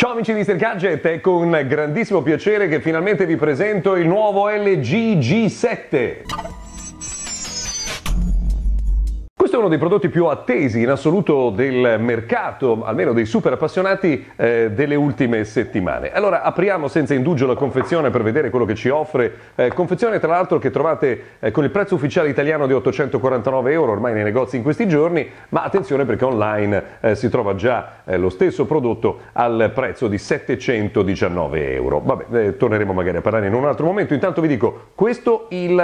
Ciao amici di Mr. Gadget, è con grandissimo piacere che finalmente vi presento il nuovo LG G7 uno dei prodotti più attesi in assoluto del mercato, almeno dei super appassionati, eh, delle ultime settimane. Allora apriamo senza indugio la confezione per vedere quello che ci offre. Eh, confezione tra l'altro che trovate eh, con il prezzo ufficiale italiano di 849 euro ormai nei negozi in questi giorni, ma attenzione perché online eh, si trova già eh, lo stesso prodotto al prezzo di 719 euro. Vabbè, eh, torneremo magari a parlare in un altro momento. Intanto vi dico, questo il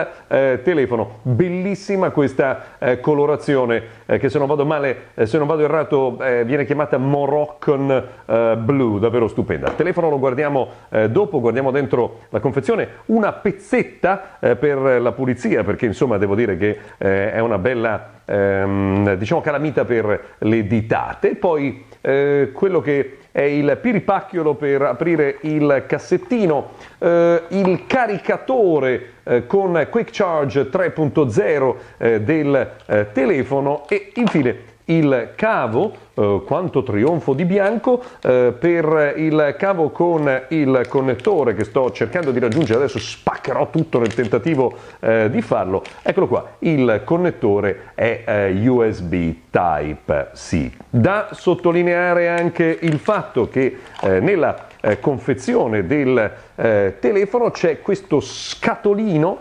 telefono, bellissima questa colorazione formazione eh, che se non vado male, eh, se non vado errato, eh, viene chiamata Moroccan eh, Blue, davvero stupenda. Il telefono lo guardiamo eh, dopo, guardiamo dentro la confezione, una pezzetta per la pulizia, perché insomma devo dire che è una bella ehm, diciamo calamita per le ditate, poi quello che è il piripacchiolo per aprire il cassettino, il caricatore eh, con Quick Charge 3.0 eh, del eh, telefono e infine il cavo, eh, quanto trionfo di bianco, eh, per il cavo con il connettore che sto cercando di raggiungere, adesso spaccherò tutto nel tentativo di farlo, eccolo qua, il connettore è USB Type-C. Da sottolineare anche il fatto che nella eh, confezione del eh, telefono c'è questo scatolino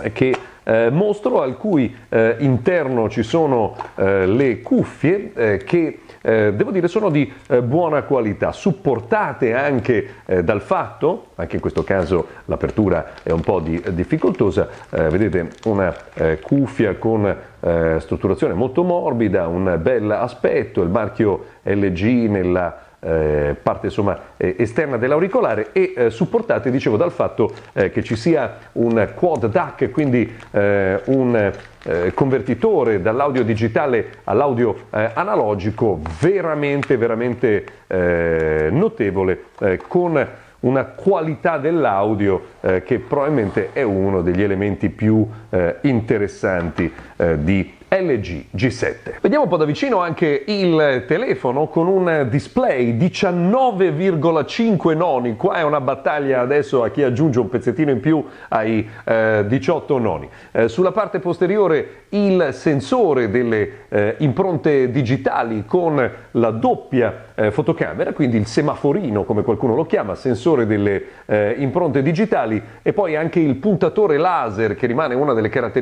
eh, che eh, mostro al cui eh, interno ci sono eh, le cuffie eh, che eh, devo dire sono di buona qualità, supportate anche dal fatto, anche in questo caso l'apertura è un po' di, difficoltosa, vedete una cuffia con strutturazione molto morbida, un bel aspetto, il marchio LG nella eh, parte insomma, eh, esterna dell'auricolare e eh, supportate dicevo, dal fatto eh, che ci sia un quad DAC, quindi eh, un eh, convertitore dall'audio digitale all'audio analogico veramente, veramente notevole con una qualità dell'audio che probabilmente è uno degli elementi più interessanti di LG G7. Vediamo un po' da vicino anche il telefono con un display 19,5 noni. Qua è una battaglia adesso a chi aggiunge un pezzettino in più ai eh, 18 noni. Eh, sulla parte posteriore il sensore delle eh, impronte digitali con la doppia eh, fotocamera, quindi il semaforino come qualcuno lo chiama, sensore delle eh, impronte digitali e poi anche il puntatore laser che rimane una delle caratteristiche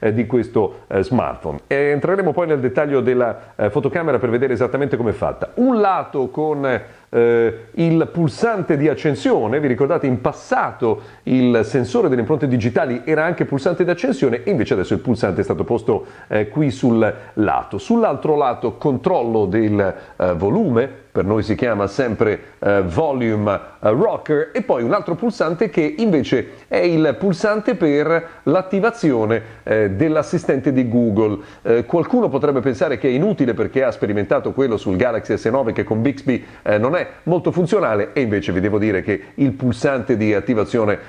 eh, di questo smartphone smartphone. entreremo poi nel dettaglio della eh, fotocamera per vedere esattamente come è fatta. Un lato con eh, il pulsante di accensione, vi ricordate in passato il sensore delle impronte digitali era anche pulsante di accensione invece adesso il pulsante è stato posto eh, qui sul lato. Sull'altro lato controllo del eh, volume, per noi si chiama sempre eh, volume eh, rocker e poi un altro pulsante che invece è il pulsante per l'attivazione eh, dell'assistente di Google. Eh, qualcuno potrebbe pensare che è inutile perché ha sperimentato quello sul Galaxy S9 che con Bixby eh, non è molto funzionale e invece vi devo dire che il pulsante di attivazione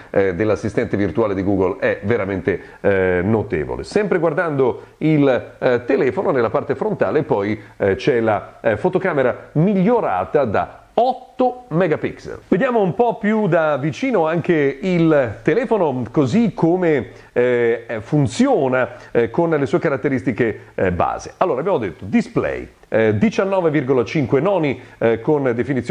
dell'assistente virtuale di Google è veramente notevole. Sempre guardando il telefono nella parte frontale poi c'è la fotocamera migliore migliorata da 8 megapixel. Vediamo un po' più da vicino anche il telefono così come eh, funziona eh, con le sue caratteristiche eh, base. Allora abbiamo detto display 19,5 eh, noni eh, con definizione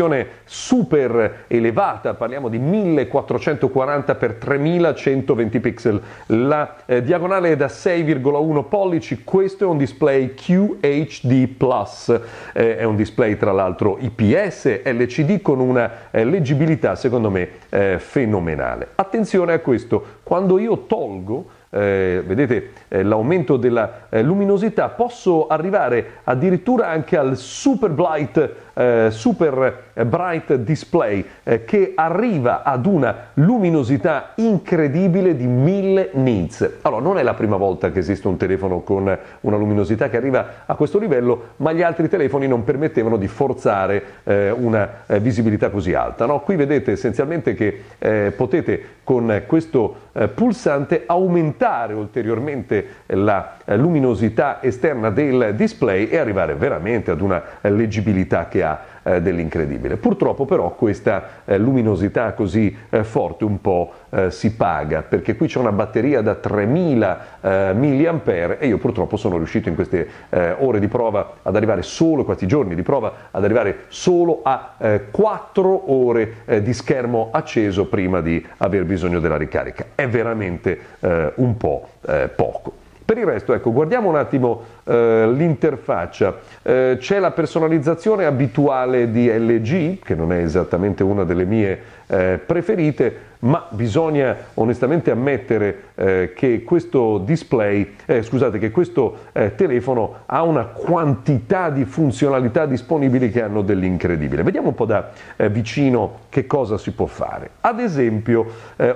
super elevata, parliamo di 1440 x 3120 pixel. La eh, diagonale è da 6,1 pollici, questo è un display QHD+, Plus, eh, è un display tra l'altro IPS LCD con una eh, leggibilità secondo me fenomenale. Attenzione a questo, quando io tolgo eh, vedete eh, l'aumento della eh, luminosità, posso arrivare addirittura anche al super bright, eh, super eh, bright display eh, che arriva ad una luminosità incredibile di 1000 nits. Allora, non è la prima volta che esiste un telefono con una luminosità che arriva a questo livello, ma gli altri telefoni non permettevano di forzare una visibilità così alta. No? Qui vedete essenzialmente che potete con questo pulsante aumentare aumentare ulteriormente la eh, luminosità esterna del display e arrivare veramente ad una eh, leggibilità che ha eh, dell'incredibile. Purtroppo però questa eh, luminosità così eh, forte un po' eh, si paga, perché qui c'è una batteria da 3000 eh, mAh e io purtroppo sono riuscito in queste ore di prova ad arrivare solo, questi giorni di prova, ad arrivare solo a 4 ore di schermo acceso prima di aver bisogno della ricarica. È veramente un po' poco. Per il resto, ecco, guardiamo un attimo eh, l'interfaccia. Eh, c'è la personalizzazione abituale di LG, che non è esattamente una delle mie eh, preferite, ma bisogna onestamente ammettere eh, che questo display, eh, scusate, che questo telefono ha una quantità di funzionalità disponibili che hanno dell'incredibile. Vediamo un po' da vicino che cosa si può fare. Ad esempio,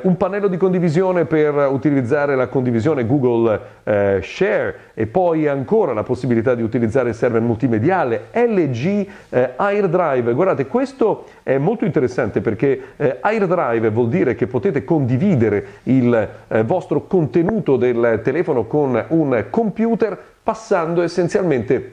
un pannello di condivisione per utilizzare la condivisione Google Share e poi ancora ancora la possibilità di utilizzare il server multimediale, LG eh, AirDrive, guardate questo è molto interessante perché eh, AirDrive vuol dire che potete condividere il eh, vostro contenuto del telefono con un computer passando essenzialmente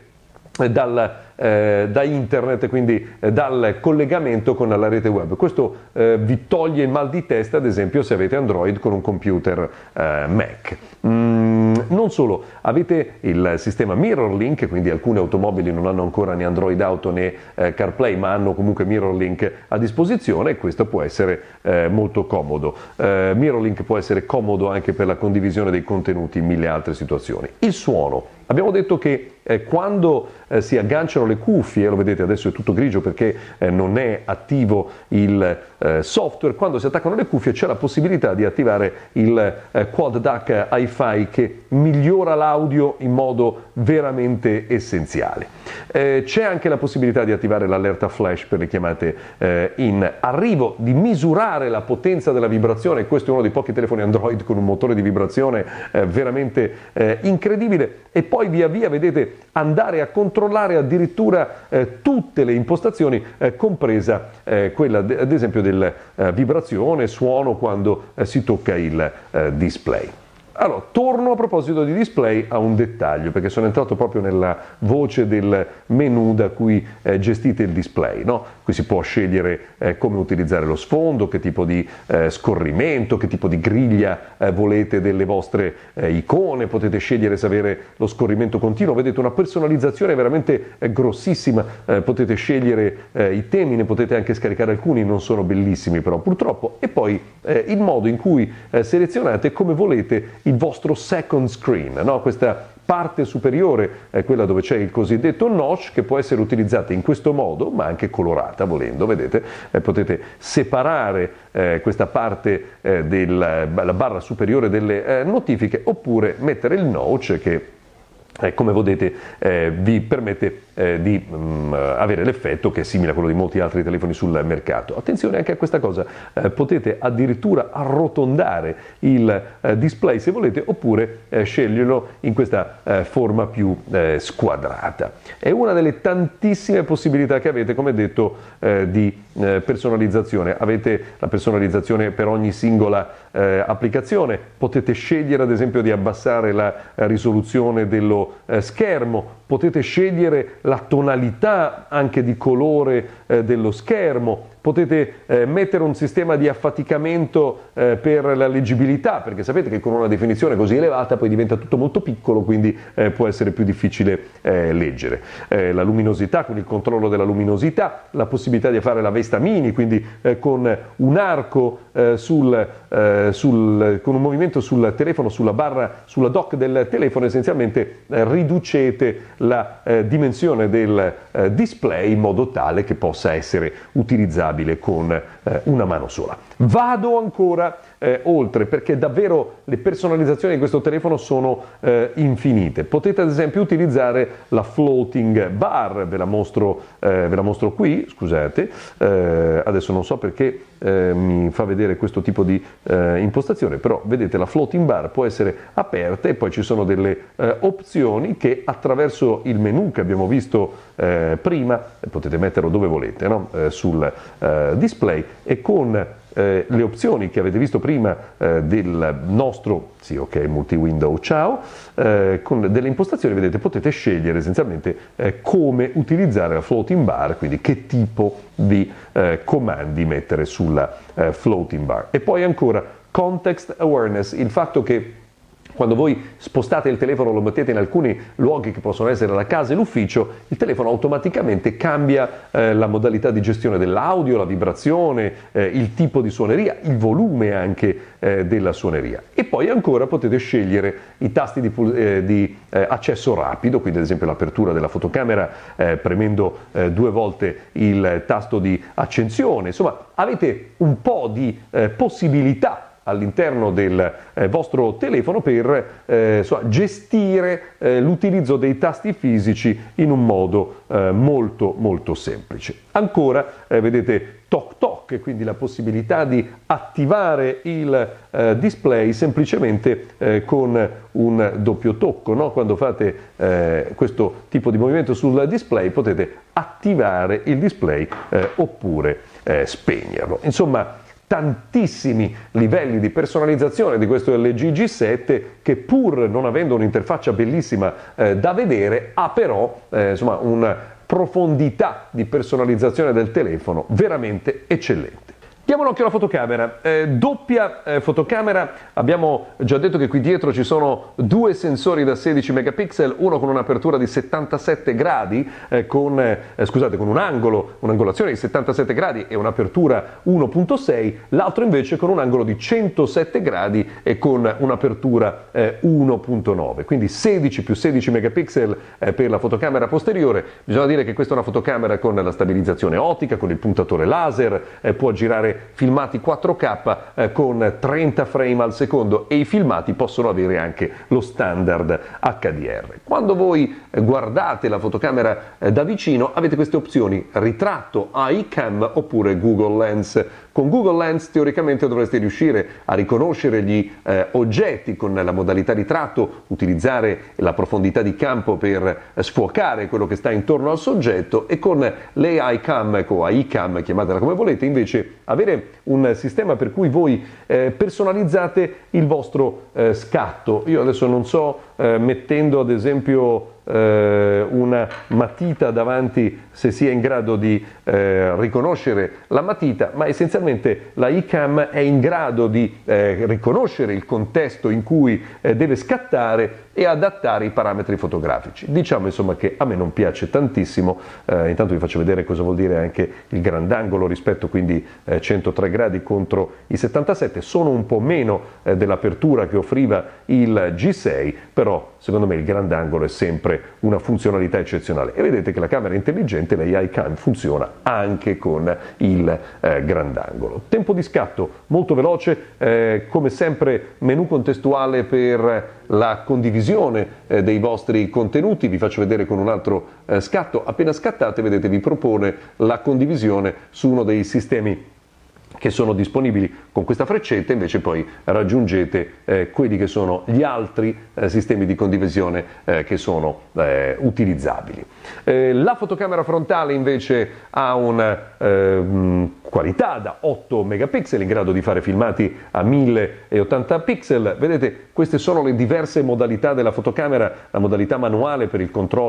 eh, dal, eh, da internet, quindi eh, dal collegamento con la rete web. Questo eh, vi toglie il mal di testa, ad esempio, se avete Android con un computer eh, Mac. Mm Mm, non solo, avete il sistema Mirror Link, quindi alcune automobili non hanno ancora né Android Auto né eh, CarPlay, ma hanno comunque Mirror Link a disposizione e questo può essere eh, molto comodo. Eh, Mirror Link può essere comodo anche per la condivisione dei contenuti in mille altre situazioni. Il suono Abbiamo detto che eh, quando eh, si agganciano le cuffie, lo vedete adesso è tutto grigio perché eh, non è attivo il eh, software, quando si attaccano le cuffie c'è la possibilità di attivare il eh, quad DAC hi-fi che migliora l'audio in modo veramente essenziale. Eh, c'è anche la possibilità di attivare l'allerta flash per le chiamate in arrivo, di misurare la potenza della vibrazione, questo è uno dei pochi telefoni Android con un motore di vibrazione veramente incredibile e poi poi via via vedete andare a controllare addirittura eh, tutte le impostazioni, eh, compresa eh, quella ad esempio della eh, vibrazione, suono quando eh, si tocca il eh, display. Allora, torno a proposito di display a un dettaglio, perché sono entrato proprio nella voce del menu da cui eh, gestite il display. No? Qui si può scegliere eh, come utilizzare lo sfondo, che tipo di eh, scorrimento, che tipo di griglia eh, volete delle vostre eh, icone, potete scegliere se avere lo scorrimento continuo, vedete una personalizzazione veramente eh, grossissima, potete scegliere i temi, ne potete anche scaricare alcuni, non sono bellissimi però purtroppo, e poi il modo in cui selezionate come volete il vostro second screen, no? questa parte superiore è quella dove c'è il cosiddetto notch che può essere utilizzata in questo modo ma anche colorata volendo, vedete, eh, potete separare eh, questa parte eh, della barra superiore delle eh, notifiche oppure mettere il notch che eh, come vedete eh, vi permette eh, di mh, mm, avere l'effetto che è simile a quello di molti altri telefoni sul mercato. Attenzione anche a questa cosa, eh, potete addirittura arrotondare il eh, display se volete oppure eh, sceglierlo in questa forma più squadrata. È una delle tantissime possibilità che avete, come detto, di personalizzazione. Avete la personalizzazione per ogni singola eh, applicazione, potete scegliere ad esempio di abbassare la risoluzione dello eh, schermo, potete scegliere la tonalità anche di colore eh, dello schermo, potete eh, mettere un sistema di affaticamento eh, per la leggibilità, perché sapete che con una definizione così elevata poi diventa tutto molto piccolo, quindi eh, può essere più difficile eh, leggere. Eh, la luminosità, con il controllo della luminosità, la possibilità di fare la vesta mini, quindi eh, con un arco sul, sul, con un movimento sul telefono, sulla barra, sulla dock del telefono, essenzialmente riducete la eh, dimensione del eh, display in modo tale che possa essere utilizzabile con eh, una mano sola. Vado ancora eh, oltre perché davvero le personalizzazioni di questo telefono sono eh, infinite. Potete ad esempio utilizzare la floating bar, ve la mostro, eh, ve la mostro qui, scusate, eh, adesso non so perché eh, mi fa vedere questo tipo di eh, impostazione, però vedete la floating bar può essere aperta e poi ci sono delle opzioni che attraverso il menu che abbiamo visto prima potete metterlo dove volete, no? sul display e con eh, le opzioni che avete visto prima eh, del nostro, sì ok, multi-window, ciao, eh, con delle impostazioni vedete potete scegliere essenzialmente eh, come utilizzare la floating bar, quindi che tipo di eh, comandi mettere sulla eh, floating bar. E poi ancora context awareness, il fatto che quando voi spostate il telefono, lo mettete in alcuni luoghi che possono essere la casa e l'ufficio, il telefono automaticamente cambia eh, la modalità di gestione dell'audio, la vibrazione, eh, il tipo di suoneria, il volume anche eh, della suoneria. E poi ancora potete scegliere i tasti di, eh, di eh, accesso rapido, quindi ad esempio l'apertura della fotocamera eh, premendo due volte il tasto di accensione. Insomma, avete un po' di possibilità all'interno del eh, vostro telefono per eh, insomma, gestire eh, l'utilizzo dei tasti fisici in un modo eh, molto molto semplice. Ancora eh, vedete toc toc, quindi la possibilità di attivare il eh, display semplicemente con un doppio tocco, no? quando fate questo tipo di movimento sul display potete attivare il display oppure spegnerlo. Insomma, tantissimi livelli di personalizzazione di questo LG G7 che pur non avendo un'interfaccia bellissima eh, da vedere ha però eh, insomma, una profondità di personalizzazione del telefono veramente eccellente. Diamo un occhio alla fotocamera, eh, doppia eh, fotocamera, abbiamo già detto che qui dietro ci sono due sensori da 16 megapixel, uno con un'apertura di 77 gradi, eh, con, eh, scusate, con un angolo, un'angolazione di 77 gradi e un'apertura 1.6, l'altro invece con un angolo di 107 gradi e con un'apertura 1.9, eh, quindi 16 più 16 megapixel eh, per la fotocamera posteriore, bisogna dire che questa è una fotocamera con la stabilizzazione ottica, con il puntatore laser, può girare filmati 4K eh, con 30 frame al secondo e i filmati possono avere anche lo standard HDR. Quando voi eh, guardate la fotocamera eh, da vicino avete queste opzioni ritratto iCam oppure Google Lens con Google Lens teoricamente dovresti riuscire a riconoscere gli eh, oggetti con la modalità di tratto, utilizzare la profondità di campo per eh, sfocare quello che sta intorno al soggetto e con l'AI cam ecco, o AI cam, chiamatela come volete, invece avere un sistema per cui voi eh, personalizzate il vostro eh, scatto. Io adesso non so, eh, mettendo ad esempio eh, una matita davanti se si è in grado di eh, riconoscere la matita, ma essenzialmente la ICAM è in grado di eh, riconoscere il contesto in cui eh, deve scattare e adattare i parametri fotografici. Diciamo insomma che a me non piace tantissimo, eh, intanto vi faccio vedere cosa vuol dire anche il grandangolo rispetto quindi eh, 103 gradi contro i 77, sono un po' meno eh, dell'apertura che offriva il G6, però secondo me il grandangolo è sempre una funzionalità eccezionale e vedete che la camera intelligente, l'AI Cam, funziona anche con il eh, grandangolo. Tempo di scatto molto veloce, eh, come sempre menu contestuale per la condivisione eh, dei vostri contenuti, vi faccio vedere con un altro eh, scatto, appena scattate vedete vi propone la condivisione su uno dei sistemi che sono disponibili con questa freccetta, invece poi raggiungete eh, quelli che sono gli altri eh, sistemi di condivisione eh, che sono eh, utilizzabili. Eh, la fotocamera frontale invece ha una eh, mm, qualità da 8 megapixel in grado di fare filmati a 1080 pixel. Vedete, queste sono le diverse modalità della fotocamera, la modalità manuale per il controllo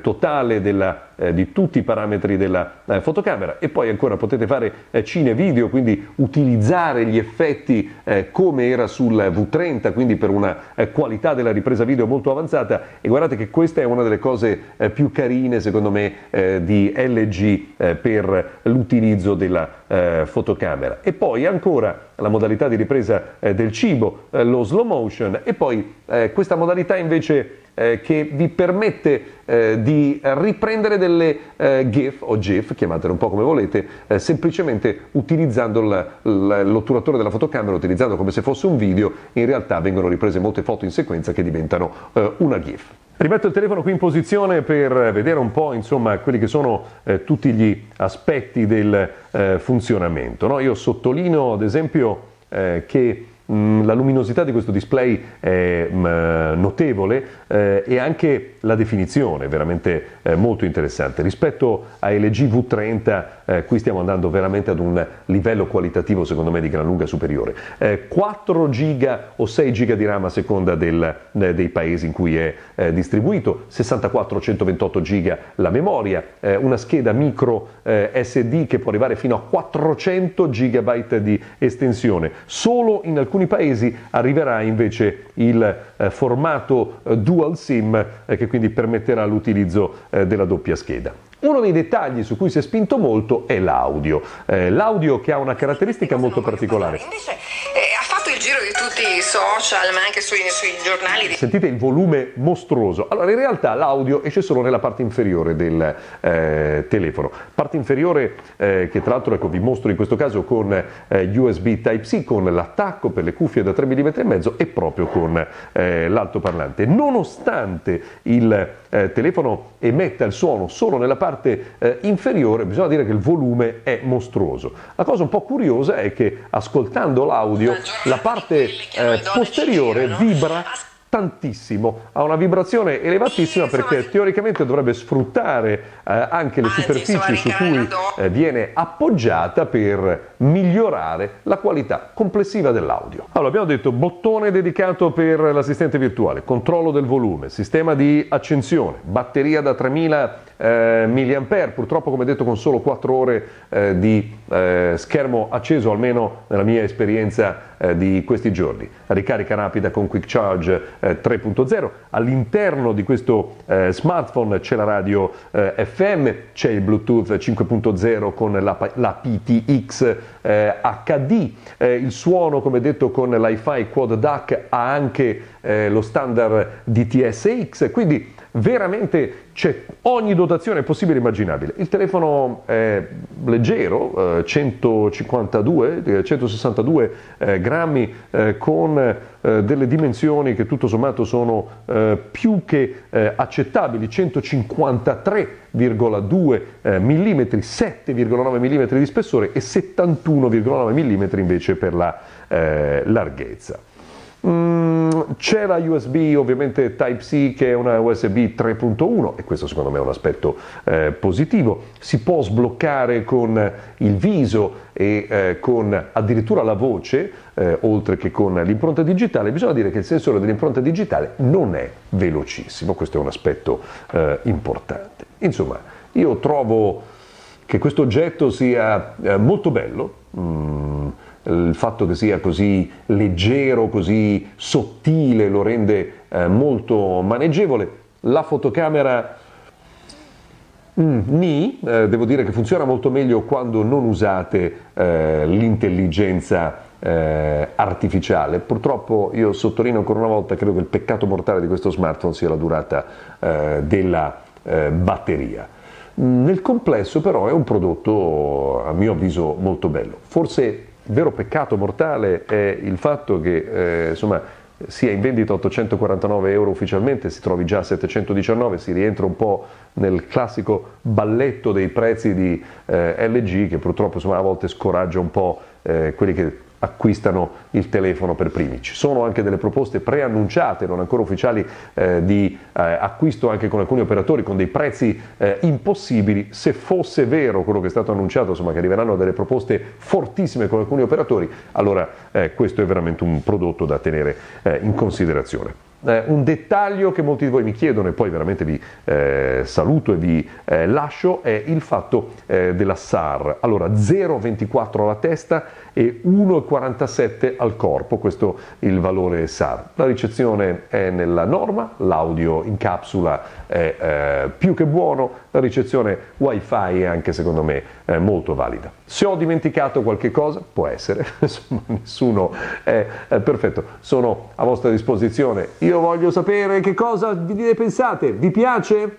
totale della eh, di tutti i parametri della eh, fotocamera e poi ancora potete fare eh, cine video, quindi utilizzare gli effetti come era sul V30, quindi per una qualità della ripresa video molto avanzata e guardate che questa è una delle cose più carine secondo me di LG per l'utilizzo della fotocamera. E poi ancora la modalità di ripresa del cibo, lo slow motion e poi questa modalità invece eh, che vi permette eh, di riprendere delle eh, GIF o GIF, chiamatele un po' come volete, eh, semplicemente utilizzando l'otturatore della fotocamera, utilizzando come se fosse un video, in realtà vengono riprese molte foto in sequenza che diventano eh, una GIF. Rimetto il telefono qui in posizione per vedere un po' insomma, quelli che sono tutti gli aspetti del funzionamento. No? Io sottolineo ad esempio che Mm, la luminosità di questo display è mm, eh, notevole eh, e anche la definizione è veramente eh, molto interessante. Rispetto ai LG V30 qui stiamo andando veramente ad un livello qualitativo secondo me di gran lunga superiore. 4 giga o 6 giga di RAM a seconda del, dei paesi in cui è distribuito, 64-128 giga la memoria, una scheda micro SD che può arrivare fino a 400 GB di estensione. Solo in alcuni alcuni paesi arriverà invece il eh, formato eh, dual SIM eh, che quindi permetterà l'utilizzo della doppia scheda. Uno dei dettagli su cui si è spinto molto è l'audio. l'audio che ha una caratteristica molto particolare. Invece, tutti i social, ma anche sui, sui giornali. Sentite il volume mostruoso. Allora, in realtà l'audio esce solo nella parte inferiore del eh, telefono. Parte inferiore eh, che tra l'altro ecco, vi mostro in questo caso con eh, USB Type-C, con l'attacco per le cuffie da 3 mm e mezzo e proprio con eh, l'altoparlante. Nonostante il eh, telefono emetta il suono solo nella parte eh, inferiore, bisogna dire che il volume è mostruoso. La cosa un po' curiosa è che ascoltando l'audio la parte eh, posteriore vibra tantissimo, ha una vibrazione elevatissima perché teoricamente dovrebbe sfruttare eh, anche le superfici su cui eh, viene appoggiata per migliorare la qualità complessiva dell'audio. Allora, abbiamo detto bottone dedicato per l'assistente virtuale, controllo del volume, sistema di accensione, batteria da 3000 eh, mAh, purtroppo come detto con solo 4 ore eh, di eh, schermo acceso, almeno nella mia esperienza eh, di questi giorni. Ricarica rapida con Quick Charge 3.0, eh, all'interno di questo eh, smartphone c'è la radio FM, c'è il Bluetooth 5.0 con la, l'APTX eh, HD, eh, il suono come detto con l'iFi Quad DAC ha anche eh, lo standard DTSX, quindi veramente c'è ogni dotazione possibile e immaginabile. Il telefono è leggero, eh, 152, 162 eh, eh, grammi eh, con eh, delle dimensioni che tutto sommato sono più che accettabili, 153,2 mm, 7,9 mm di spessore e 71,9 mm invece per la larghezza. Mm, c'è la USB ovviamente Type-C che è una USB 3.1 e questo secondo me è un aspetto eh, positivo, si può sbloccare con il viso e eh, con addirittura la voce eh, oltre che con l'impronta digitale, bisogna dire che il sensore dell'impronta digitale non è velocissimo, questo è un aspetto eh, importante. Insomma, io trovo che questo oggetto sia eh, molto bello, mm, il fatto che sia così leggero, così sottile, lo rende eh, molto maneggevole. La fotocamera mm, ni, eh, devo dire che funziona molto meglio quando non usate eh, l'intelligenza eh, artificiale. Purtroppo io sottolineo ancora una volta, credo che il peccato mortale di questo smartphone sia la durata eh, della eh, batteria. Nel complesso però è un prodotto a mio avviso molto bello. Forse il vero peccato mortale è il fatto che eh, insomma, sia in vendita 849 euro ufficialmente, si trovi già a 719, si rientra un po' nel classico balletto dei prezzi di eh, LG che purtroppo insomma, a volte scoraggia un po' eh, quelli che acquistano il telefono per primi. Ci sono anche delle proposte preannunciate, non ancora ufficiali, eh, di eh, acquisto anche con alcuni operatori con dei prezzi eh, impossibili. Se fosse vero quello che è stato annunciato, insomma, che arriveranno delle proposte fortissime con alcuni operatori, allora eh, questo è veramente un prodotto da tenere eh, in considerazione eh, un dettaglio che molti di voi mi chiedono e poi veramente vi eh, saluto e vi eh, lascio è il fatto eh, della SAR. Allora 0,24 alla testa e 1,47 al corpo, questo è il valore SAR. La ricezione è nella norma, l'audio in capsula è eh, più che buono, la ricezione wifi è anche secondo me eh, molto valida. Se ho dimenticato qualche cosa, può essere, insomma nessuno è, è eh, perfetto, sono a vostra disposizione. Io voglio sapere che cosa ne pensate, vi piace?